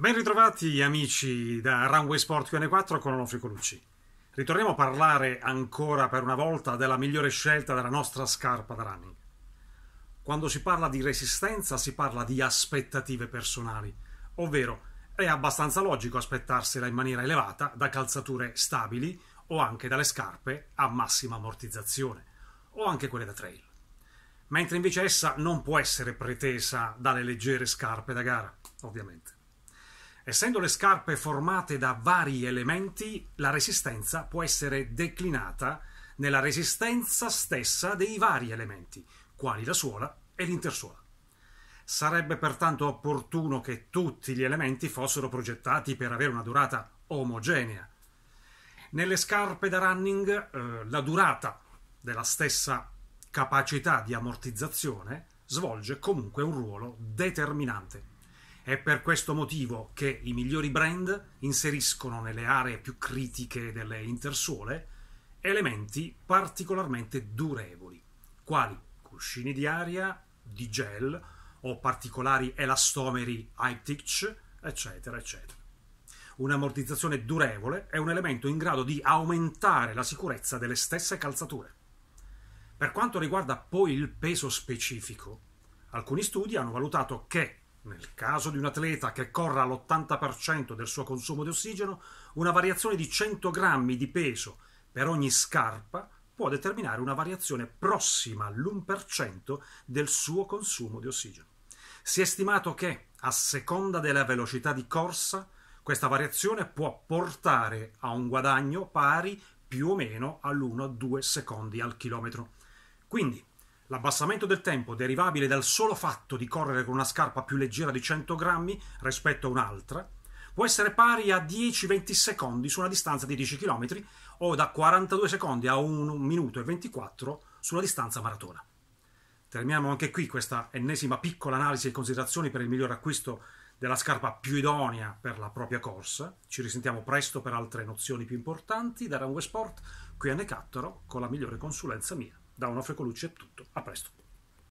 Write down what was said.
Ben ritrovati amici da Runway Sport QN4 con Onofrio Colucci. Ritorniamo a parlare ancora per una volta della migliore scelta della nostra scarpa da running. Quando si parla di resistenza si parla di aspettative personali, ovvero è abbastanza logico aspettarsela in maniera elevata da calzature stabili o anche dalle scarpe a massima ammortizzazione, o anche quelle da trail. Mentre invece essa non può essere pretesa dalle leggere scarpe da gara, ovviamente. Essendo le scarpe formate da vari elementi, la resistenza può essere declinata nella resistenza stessa dei vari elementi, quali la suola e l'intersuola. Sarebbe pertanto opportuno che tutti gli elementi fossero progettati per avere una durata omogenea. Nelle scarpe da running eh, la durata della stessa capacità di ammortizzazione svolge comunque un ruolo determinante. È per questo motivo che i migliori brand inseriscono nelle aree più critiche delle intersuole elementi particolarmente durevoli, quali cuscini di aria, di gel o particolari elastomeri high tech eccetera, eccetera. Un'ammortizzazione durevole è un elemento in grado di aumentare la sicurezza delle stesse calzature. Per quanto riguarda poi il peso specifico, alcuni studi hanno valutato che nel caso di un atleta che corra all'80% del suo consumo di ossigeno, una variazione di 100 grammi di peso per ogni scarpa può determinare una variazione prossima all'1% del suo consumo di ossigeno. Si è stimato che, a seconda della velocità di corsa, questa variazione può portare a un guadagno pari più o meno all'1-2 secondi al chilometro. Quindi, L'abbassamento del tempo derivabile dal solo fatto di correre con una scarpa più leggera di 100 grammi rispetto a un'altra può essere pari a 10-20 secondi su una distanza di 10 km o da 42 secondi a 1 minuto e 24 sulla distanza maratona. Terminiamo anche qui questa ennesima piccola analisi e considerazioni per il miglior acquisto della scarpa più idonea per la propria corsa. Ci risentiamo presto per altre nozioni più importanti da Runway Sport, qui a Necattaro con la migliore consulenza mia. Da Onofre Colucci è tutto, a presto.